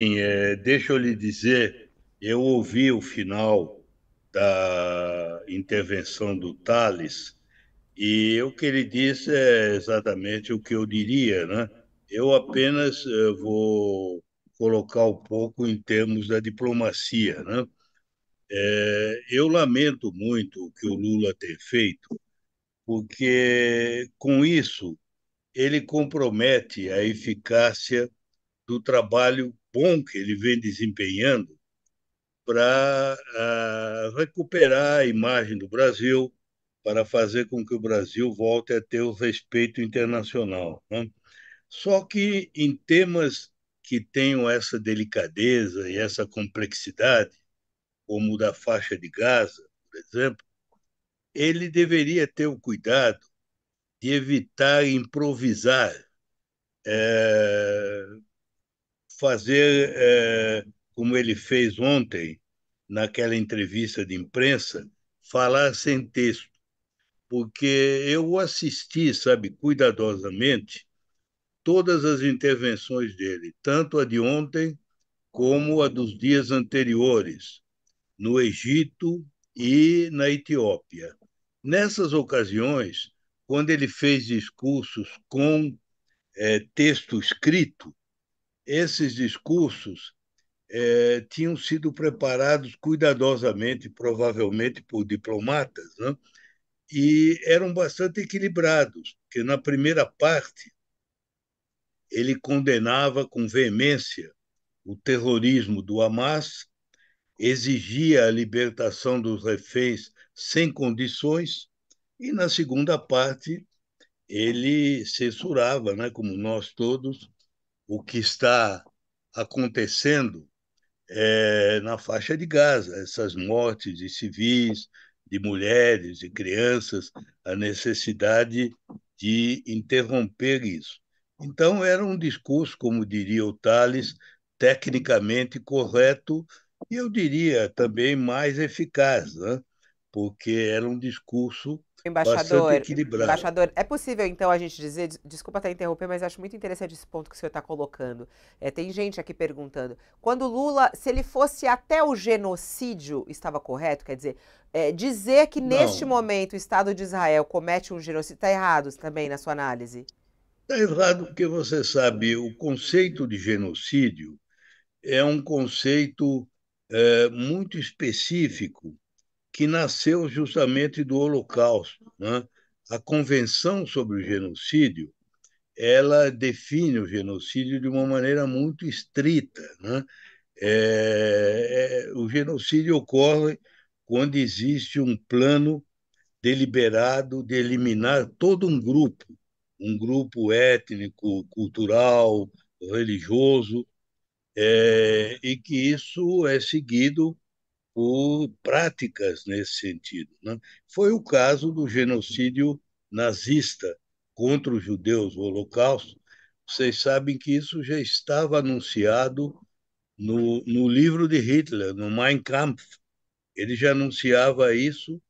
É, deixa eu lhe dizer, eu ouvi o final da intervenção do Thales e o que ele disse é exatamente o que eu diria, né? Eu apenas eh, vou colocar um pouco em termos da diplomacia, né? É, eu lamento muito o que o Lula tem feito, porque com isso ele compromete a eficácia do trabalho bom que ele vem desempenhando para uh, ah, recuperar a imagem do Brasil, para fazer com que o Brasil volte a ter o respeito internacional. Né? Só que em temas que tenham essa delicadeza e essa complexidade, como o da faixa de Gaza, por exemplo, ele deveria ter o cuidado de evitar improvisar é, fazer é, como ele fez ontem, naquela entrevista de imprensa, falar sem texto, porque eu assisti, sabe, cuidadosamente todas as intervenções dele, tanto a de ontem como a dos dias anteriores, no Egito e na Etiópia. Nessas ocasiões, quando ele fez discursos com é, texto escrito, esses discursos é, tinham sido preparados cuidadosamente, provavelmente por diplomatas, né? e eram bastante equilibrados, porque na primeira parte ele condenava com veemência o terrorismo do Hamas, exigia a libertação dos reféns sem condições, e na segunda parte ele censurava, né, como nós todos, o que está acontecendo é, na faixa de Gaza, essas mortes de civis, de mulheres, de crianças, a necessidade de interromper isso. Então, era um discurso, como diria o Thales, tecnicamente correto e eu diria também mais eficaz. Né? porque era um discurso embaixador, equilibrado. Embaixador, é possível então a gente dizer, desculpa até interromper, mas acho muito interessante esse ponto que o senhor está colocando. É, tem gente aqui perguntando, quando Lula, se ele fosse até o genocídio, estava correto? Quer dizer, é, dizer que Não. neste momento o Estado de Israel comete um genocídio, está errado também na sua análise? Está errado porque você sabe, o conceito de genocídio é um conceito é, muito específico que nasceu justamente do Holocausto. Né? A Convenção sobre o Genocídio ela define o genocídio de uma maneira muito estrita. Né? É, é, o genocídio ocorre quando existe um plano deliberado de eliminar todo um grupo, um grupo étnico, cultural, religioso, é, e que isso é seguido por práticas nesse sentido. Né? Foi o caso do genocídio nazista contra os judeus, o Holocausto. Vocês sabem que isso já estava anunciado no, no livro de Hitler, no Mein Kampf. Ele já anunciava isso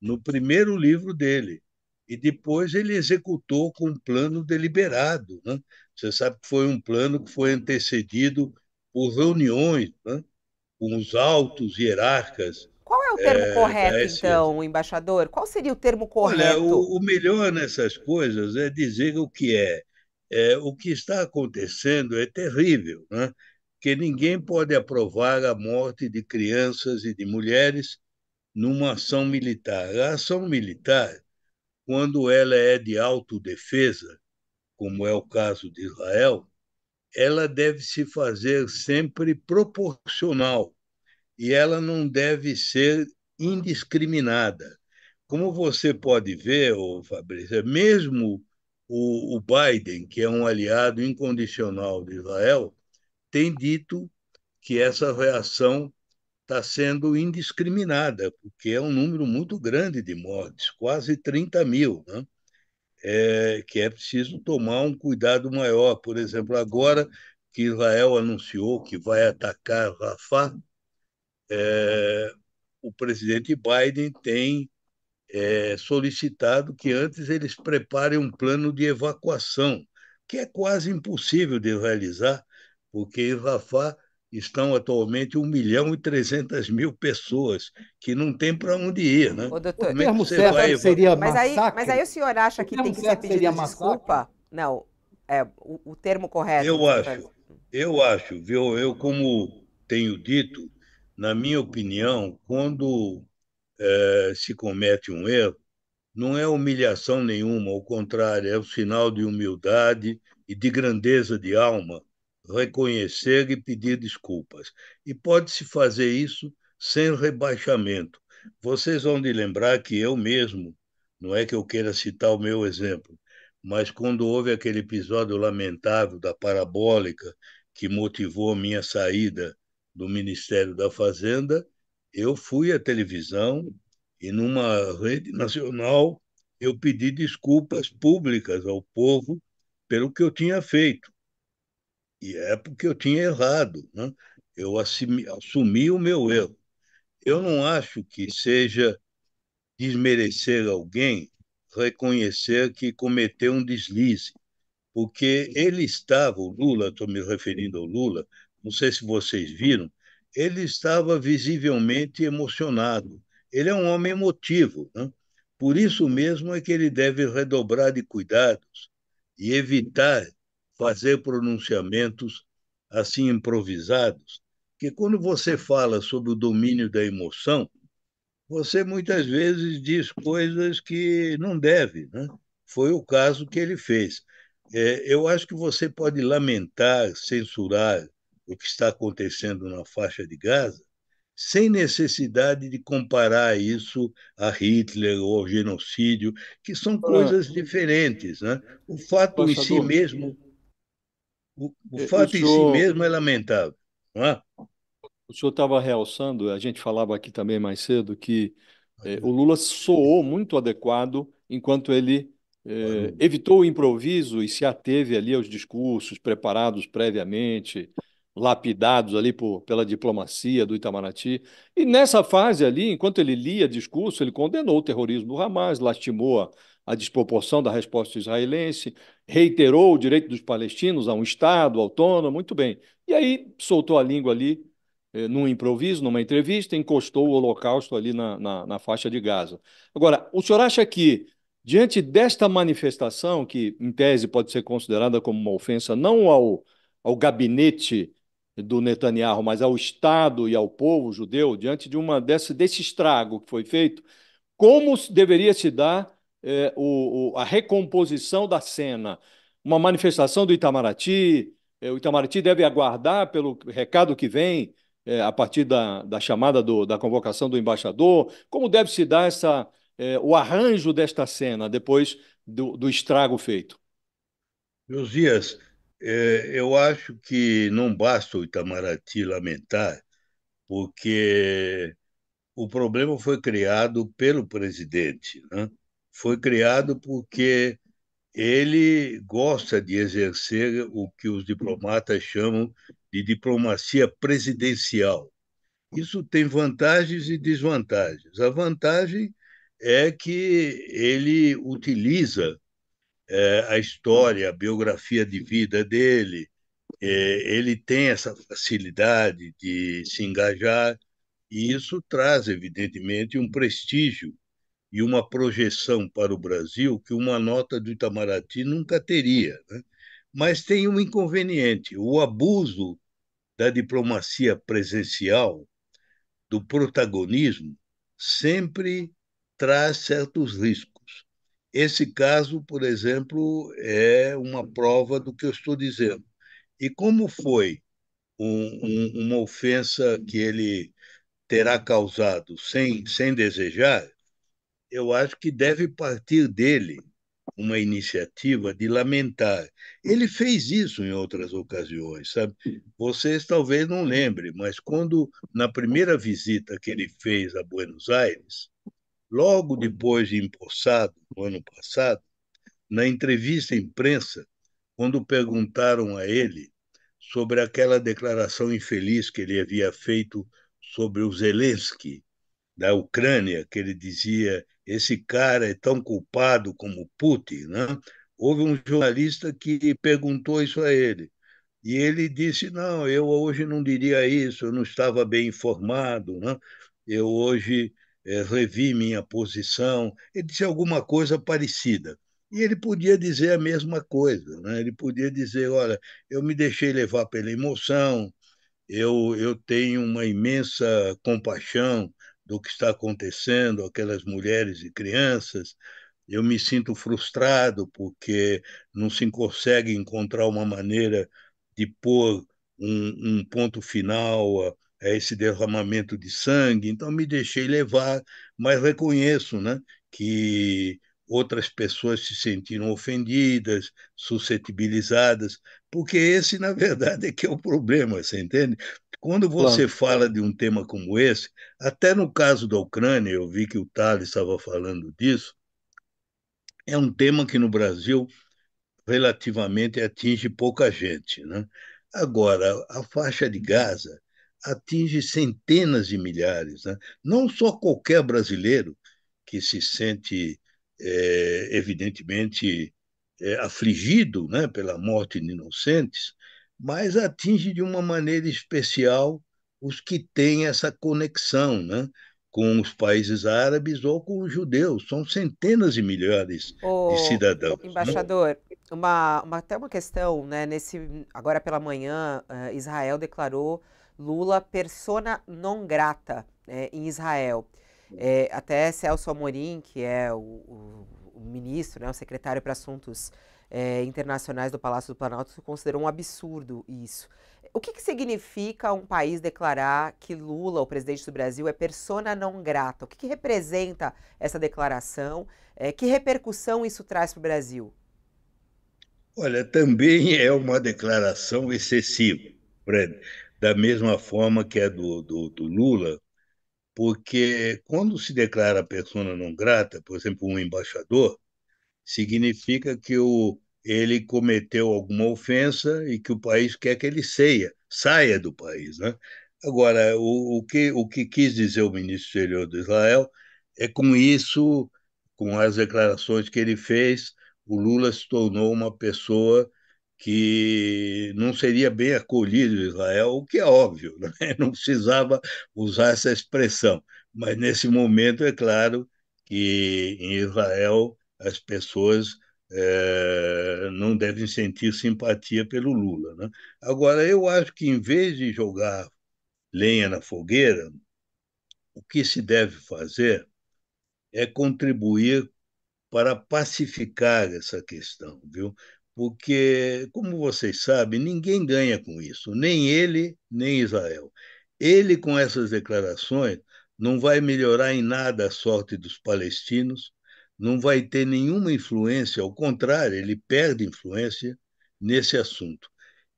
no primeiro livro dele. E depois ele executou com um plano deliberado. Né? Você sabe que foi um plano que foi antecedido por reuniões. Né? com os altos hierarcas. Qual é o termo é, correto, então, embaixador? Qual seria o termo correto? Olha, o, o melhor nessas coisas é dizer o que é. é. O que está acontecendo é terrível, né? que ninguém pode aprovar a morte de crianças e de mulheres numa ação militar. A ação militar, quando ela é de autodefesa, como é o caso de Israel, ela deve se fazer sempre proporcional e ela não deve ser indiscriminada. Como você pode ver, Fabrício, é mesmo o, o Biden, que é um aliado incondicional de Israel, tem dito que essa reação está sendo indiscriminada, porque é um número muito grande de mortes, quase 30 mil. Né? é, que é preciso tomar um cuidado maior. Por exemplo, agora que Israel anunciou que vai atacar Rafah, é, o presidente Biden tem é, solicitado que antes eles preparem um plano de evacuação, que é quase impossível de realizar, porque em Rafah estão atualmente 1 milhão e 300 mil pessoas que não tem para onde ir. Né? Ô, doutor, é o termo certo vai... seria mas Aí, mas aí o senhor acha que tem que ser pedido desculpa? Massacre? Não, é, o, o, termo correto. Eu acho, eu acho, viu? Eu, como tenho dito, na minha opinião, quando é, se comete um erro, não é humilhação nenhuma, ao contrário, é um sinal de humildade e de grandeza de alma reconhecer e pedir desculpas. E pode-se fazer isso sem rebaixamento. Vocês vão de lembrar que eu mesmo, não é que eu queira citar o meu exemplo, mas quando houve aquele episódio lamentável da parabólica que motivou minha saída do Ministério da Fazenda, eu fui à televisão e numa rede nacional eu pedi desculpas públicas ao povo pelo que eu tinha feito. E é porque eu tinha errado, né? eu assumi, assumi o meu erro. Eu não acho que seja desmerecer alguém reconhecer que cometeu um deslize, porque ele estava, o Lula, estou me referindo ao Lula, não sei se vocês viram, ele estava visivelmente emocionado. Ele é um homem emotivo, né? por isso mesmo é que ele deve redobrar de cuidados e evitar fazer pronunciamentos assim improvisados, que quando você fala sobre o domínio da emoção, você muitas vezes diz coisas que não deve, né? Foi o caso que ele fez. É, eu acho que você pode lamentar, censurar o que está acontecendo na faixa de Gaza, sem necessidade de comparar isso a Hitler ou ao genocídio, que são ah. coisas diferentes. Né? O fato em si mesmo o, o é, fato o senhor, em si mesmo é lamentável, não é? O senhor estava realçando, a gente falava aqui também mais cedo, que é, o Lula soou muito adequado enquanto ele é, evitou o improviso e se ateve ali aos discursos preparados previamente, lapidados ali por, pela diplomacia do Itamaraty. E nessa fase ali, enquanto ele lia discurso, ele condenou o terrorismo do Hamas, lastimou a a desproporção da resposta israelense, reiterou o direito dos palestinos a um Estado autônomo, muito bem. E aí soltou a língua ali eh, num improviso, numa entrevista, encostou o Holocausto ali na, na, na faixa de Gaza. Agora, o senhor acha que, diante desta manifestação, que em tese pode ser considerada como uma ofensa não ao, ao gabinete do Netanyahu, mas ao Estado e ao povo judeu, diante de uma desse, desse estrago que foi feito, como deveria se dar é, o, o, a recomposição da cena, uma manifestação do Itamaraty. É, o Itamaraty deve aguardar pelo recado que vem é, a partir da, da chamada do, da convocação do embaixador. Como deve se dar essa, é, o arranjo desta cena depois do, do estrago feito? Josias, é, eu acho que não basta o Itamaraty lamentar, porque o problema foi criado pelo presidente. Né? foi criado porque ele gosta de exercer o que os diplomatas chamam de diplomacia presidencial. Isso tem vantagens e desvantagens. A vantagem é que ele utiliza é, a história, a biografia de vida dele, é, ele tem essa facilidade de se engajar, e isso traz, evidentemente, um prestígio e uma projeção para o Brasil que uma nota do Itamaraty nunca teria. Né? Mas tem um inconveniente: o abuso da diplomacia presencial, do protagonismo, sempre traz certos riscos. Esse caso, por exemplo, é uma prova do que eu estou dizendo. E como foi um, um, uma ofensa que ele terá causado sem, sem desejar, eu acho que deve partir dele uma iniciativa de lamentar. Ele fez isso em outras ocasiões, sabe? Vocês talvez não lembrem, mas quando na primeira visita que ele fez a Buenos Aires, logo depois de empossado, no ano passado, na entrevista à imprensa, quando perguntaram a ele sobre aquela declaração infeliz que ele havia feito sobre o Zelensky, da Ucrânia, que ele dizia: esse cara é tão culpado como Putin, né? houve um jornalista que perguntou isso a ele. E ele disse: Não, eu hoje não diria isso, eu não estava bem informado, né? eu hoje é, revi minha posição. Ele disse alguma coisa parecida. E ele podia dizer a mesma coisa, né? ele podia dizer: Olha, eu me deixei levar pela emoção, eu, eu tenho uma imensa compaixão do que está acontecendo, aquelas mulheres e crianças. Eu me sinto frustrado porque não se consegue encontrar uma maneira de pôr um, um ponto final a, a esse derramamento de sangue. Então me deixei levar, mas reconheço, né, que outras pessoas se sentiram ofendidas, suscetibilizadas, porque esse, na verdade, é que é o problema, você entende? Quando você claro. fala de um tema como esse, até no caso da Ucrânia, eu vi que o Thales estava falando disso, é um tema que no Brasil relativamente atinge pouca gente. Né? Agora, a faixa de Gaza atinge centenas de milhares, né? não só qualquer brasileiro que se sente, é, evidentemente, é, afligido né, pela morte de inocentes, mas atinge de uma maneira especial os que têm essa conexão, né? com os países árabes ou com os judeus. São centenas de milhares de cidadãos. Né? Embaixador, uma, uma, até uma questão, né? Nesse, agora pela manhã, eh, Israel declarou Lula persona non grata né, em Israel. É, até Celso Amorim, que é o, o, o ministro, né, o secretário para assuntos é, internacionais do Palácio do Planalto considerou um absurdo isso. O que, que, significa um país declarar que Lula, o presidente do Brasil, é persona não grata? O que, que representa essa declaração? É, que repercussão isso traz para o Brasil? Olha, também é uma declaração excessiva, Fred, né? da mesma forma que a do, do, do Lula, porque quando se declara persona não grata, por exemplo, um embaixador, significa que o, ele cometeu alguma ofensa e que o país quer que ele seia, saia do país. Né? Agora, o, o, que, o que quis dizer o ministro do exterior de Israel é com isso, com as declarações que ele fez, o Lula se tornou uma pessoa que não seria bem acolhido em Israel, o que é óbvio, né? não precisava usar essa expressão. Mas nesse momento, é claro que em Israel as pessoas é, não devem sentir simpatia pelo Lula. Né? Agora, eu acho que em vez de jogar lenha na fogueira, o que se deve fazer é contribuir para pacificar essa questão, viu? Porque, como vocês sabem, ninguém ganha com isso, nem ele, nem Israel. Ele, com essas declarações, não vai melhorar em nada a sorte dos palestinos, não vai ter nenhuma influência, ao contrário, ele perde influência nesse assunto.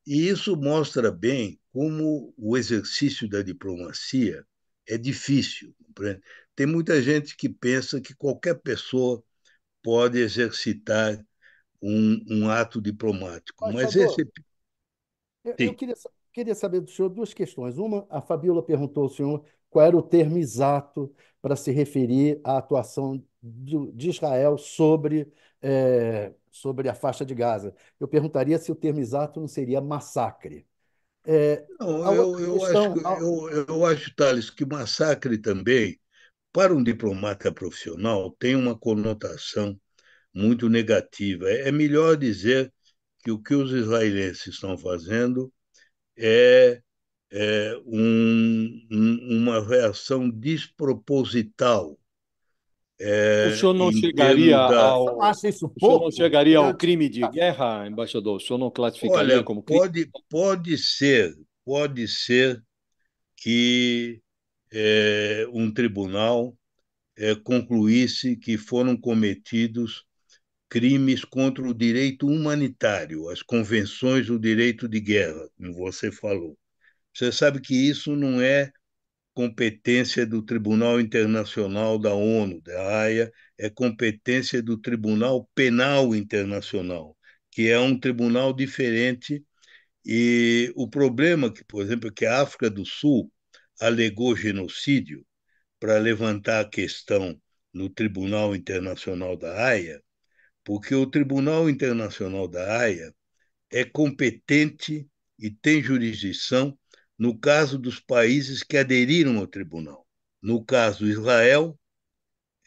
E isso mostra bem como o exercício da diplomacia é difícil. Compreende? Tem muita gente que pensa que qualquer pessoa pode exercitar um, um diplomático. Mas, mas favor, esse. Eu, eu queria, queria, saber do senhor duas questões. Uma, a Fabiola perguntou ao senhor qual era o termo exato para se referir à atuação de Israel sobre, é, sobre a faixa de Gaza. Eu perguntaria se o termo exato não seria massacre. É, não, eu, eu, questão, acho, a... eu, eu acho, Thales, que massacre também, para um diplomata profissional, tem uma conotação muito negativa. É, é melhor dizer que o que os israelenses estão fazendo é, é um, um, uma reação desproposital é, o senhor não chegaria da... ao. Acha isso pouco? não chegaria ao crime de guerra, embaixador? O senhor não classificaria Olha, como crime? Pode, pode ser, pode ser que é, um tribunal é, concluísse que foram cometidos crimes contra o direito humanitário, as convenções do direito de guerra, como você falou. Você sabe que isso não é competência do Tribunal Internacional da ONU, da AIA, é competência do Tribunal Penal Internacional, que é um tribunal diferente. E o problema que, por exemplo, que a África do Sul alegou genocídio para levantar a questão no Tribunal Internacional da AIA, porque o Tribunal Internacional da AIA é competente e tem jurisdição no caso dos países que aderiram ao tribunal. No caso Israel,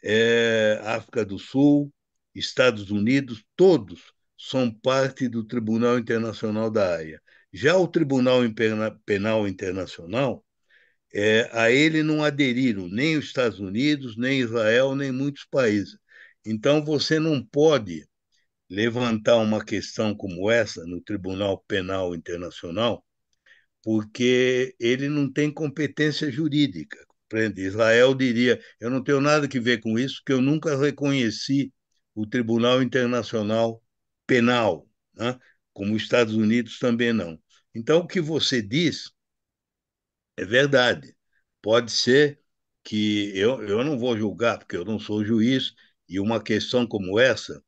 é, África do Sul, Estados Unidos, todos são parte do Tribunal Internacional da Haia. Já o Tribunal Penal Internacional, é, a ele não aderiram nem os Estados Unidos, nem Israel, nem muitos países. Então, você não pode levantar uma questão como essa no Tribunal Penal Internacional porque ele não tem competência jurídica. Compreende? Israel diria: eu não tenho nada que ver com isso, porque eu nunca reconheci o Tribunal Internacional Penal, né? como os Estados Unidos também não. Então, o que você diz é verdade. Pode ser que eu, eu não vou julgar, porque eu não sou juiz, e uma questão como essa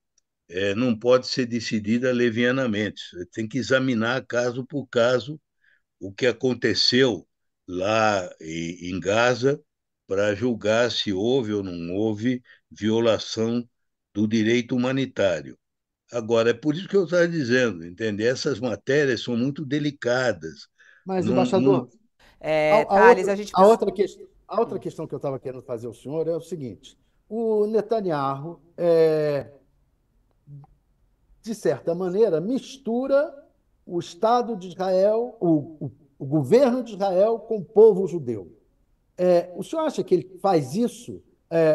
é, não pode ser decidida levianamente. Você tem que examinar caso por caso o que aconteceu lá em Gaza para julgar se houve ou não houve violação do direito humanitário. Agora, é por isso que eu estava dizendo, entender Essas matérias são muito delicadas. Mas, não, embaixador, não... É, a, a, Thales, outra, a, gente... a, outra que, a outra questão que eu estava querendo fazer ao senhor é o seguinte: o Netanyahu, é, de certa maneira, mistura o Estado de Israel, o, o, o governo de Israel com o povo judeu. É, o senhor acha que ele faz isso é,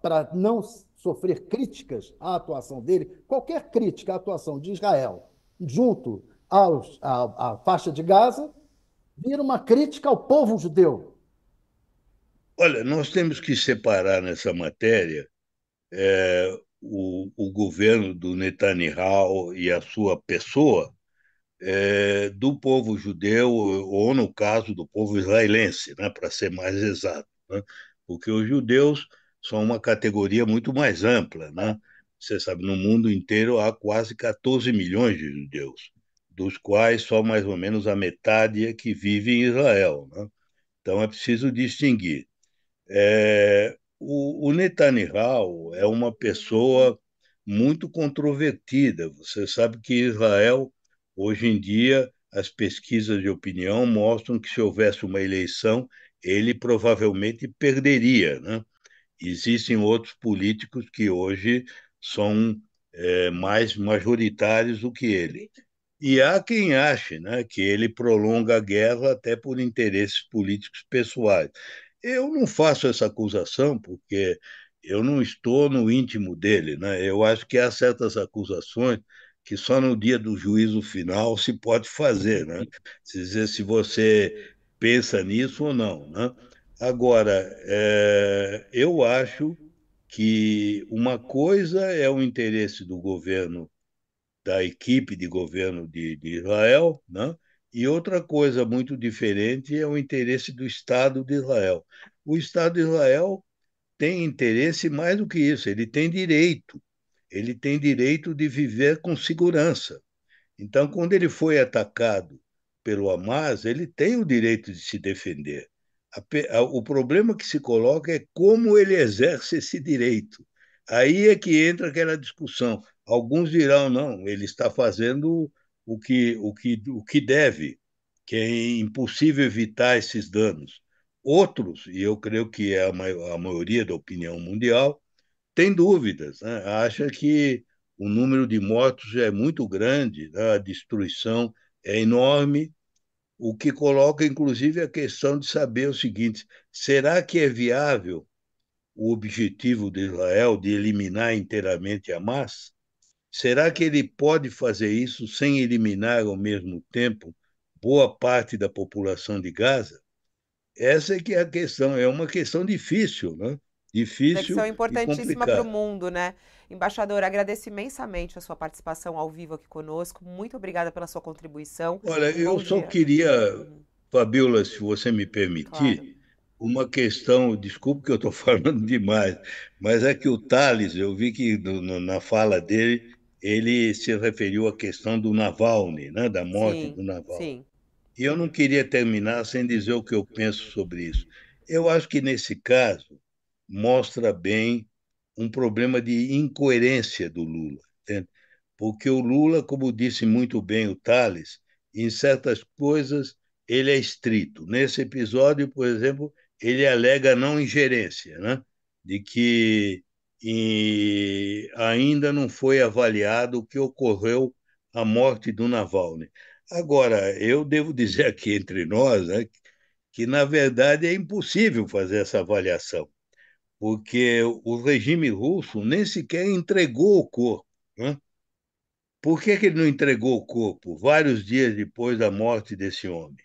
para não sofrer críticas à atuação dele? Qualquer crítica à atuação de Israel junto aos, à, à faixa de Gaza vira uma crítica ao povo judeu. Olha, nós temos que separar nessa matéria é, o, o, governo do Netanyahu e a sua pessoa é, do povo judeu, ou no caso do povo israelense, né, para ser mais exato, né? porque os judeus são uma categoria muito mais ampla. Né? Você sabe, no mundo inteiro há quase 14 milhões de judeus, dos quais só mais ou menos a metade é que vive em Israel. Né? Então é preciso distinguir. É, o, o Netanyahu é uma pessoa muito controvertida. Você sabe que Israel Hoje em dia, as pesquisas de opinião mostram que se houvesse uma eleição, ele provavelmente perderia. Né? Existem outros políticos que hoje são é, mais majoritários do que ele. E há quem ache né, que ele prolonga a guerra até por interesses políticos pessoais. Eu não faço essa acusação porque eu não estou no íntimo dele. Né? Eu acho que há certas acusações que só no dia do juízo final se pode fazer, né? Se dizer se você pensa nisso ou não, né? Agora, é, eu acho que uma coisa é o interesse do governo, da equipe de governo de, de Israel, né? E outra coisa muito diferente é o interesse do Estado de Israel. O Estado de Israel tem interesse mais do que isso, ele tem direito ele tem direito de viver com segurança. Então, quando ele foi atacado pelo Hamas, ele tem o direito de se defender. O problema que se coloca é como ele exerce esse direito. Aí é que entra aquela discussão. Alguns dirão, não, ele está fazendo o que, o que, o que deve, que é impossível evitar esses danos. Outros, e eu creio que é a, maior, a maioria da opinião mundial, tem dúvidas, né? acha que o número de mortos é muito grande, né? a destruição é enorme, o que coloca, inclusive, a questão de saber o seguinte: será que é viável o objetivo de Israel de eliminar inteiramente Hamas? Será que ele pode fazer isso sem eliminar ao mesmo tempo boa parte da população de Gaza? Essa é que é a questão, é uma questão difícil, né? Difícil. Reflexão importantíssima para o mundo, né? Embaixador, agradeço imensamente a sua participação ao vivo aqui conosco. Muito obrigada pela sua contribuição. Olha, Bom eu dia. só queria, Fabiola, se você me permitir, claro. uma questão. Desculpe que eu estou falando demais, mas é que o Thales, eu vi que no, na fala dele, ele se referiu à questão do Navalny, né? da morte sim, do Navalny. Sim. E eu não queria terminar sem dizer o que eu penso sobre isso. Eu acho que, nesse caso, mostra bem um problema de incoerência do Lula. Entende? Porque o Lula, como disse muito bem o Tales, em certas coisas ele é estrito. Nesse episódio, por exemplo, ele alega não ingerência, né? de que ainda não foi avaliado o que ocorreu a morte do Navalny. Agora, eu devo dizer aqui entre nós né, que, na verdade, é impossível fazer essa avaliação porque o regime russo nem sequer entregou o corpo. Né? Por que, que ele não entregou o corpo vários dias depois da morte desse homem?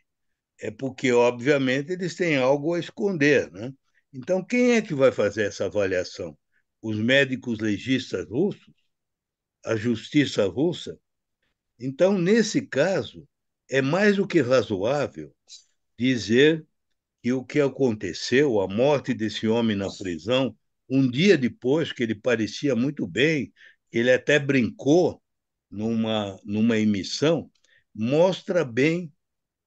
É porque, obviamente, eles têm algo a esconder. Né? Então, quem é que vai fazer essa avaliação? Os médicos legistas russos? A justiça russa? Então, nesse caso, é mais do que razoável dizer e o que aconteceu, a morte desse homem na prisão, um dia depois, que ele parecia muito bem, ele até brincou numa, numa emissão, mostra bem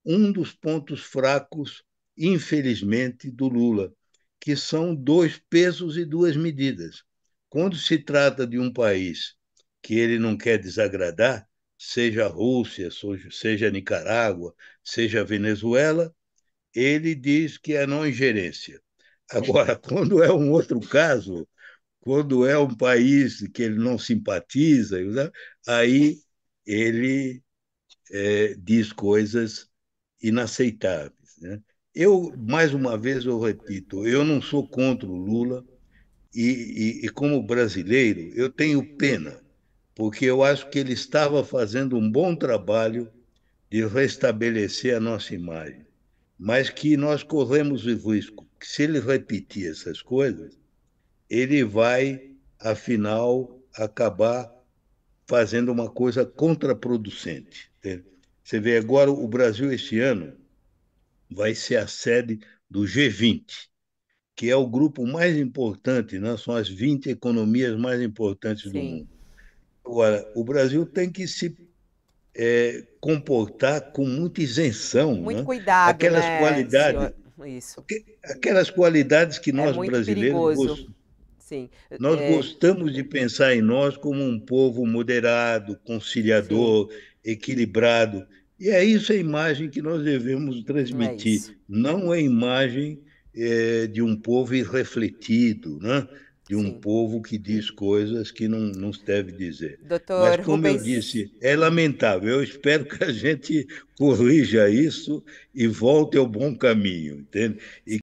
um dos pontos fracos, infelizmente, do Lula, que são dois pesos e duas medidas. Quando se trata de um país que ele não quer desagradar, seja a Rússia, seja, seja a Nicarágua, seja a Venezuela, ele diz que é não ingerência. É. Agora, quando é um outro caso, quando é um país que ele não simpatiza, aí ele é, diz coisas inaceitáveis. Né? Eu, mais uma vez, eu repito, eu não sou contra o Lula e, e, e como brasileiro, eu tenho pena, porque eu acho que ele estava fazendo um bom trabalho de restabelecer a nossa imagem mas que nós corremos o risco que, se ele repetir essas coisas, ele vai, afinal, acabar fazendo uma coisa contraproducente. Você vê agora o Brasil, este ano, vai ser a sede do G20, que é o grupo mais importante, né? são as 20 economias mais importantes Sim. do mundo. Agora, o Brasil tem que se é, comportar com muita isenção. Muito né? cuidado, aquelas né, qualidades, Aquelas qualidades que é nós brasileiros gostamos. Sim. Nós é... gostamos de pensar em nós como um povo moderado, conciliador, Sim. equilibrado. E é isso a imagem que nós devemos transmitir, é não a é imagem é, de um povo irrefletido, né? de um Sim. povo que diz uhum. coisas que não, não deve dizer. Doutor Mas, como Rubens... eu disse, é lamentável. Eu espero que a gente corrija isso e volte ao bom caminho, entende? E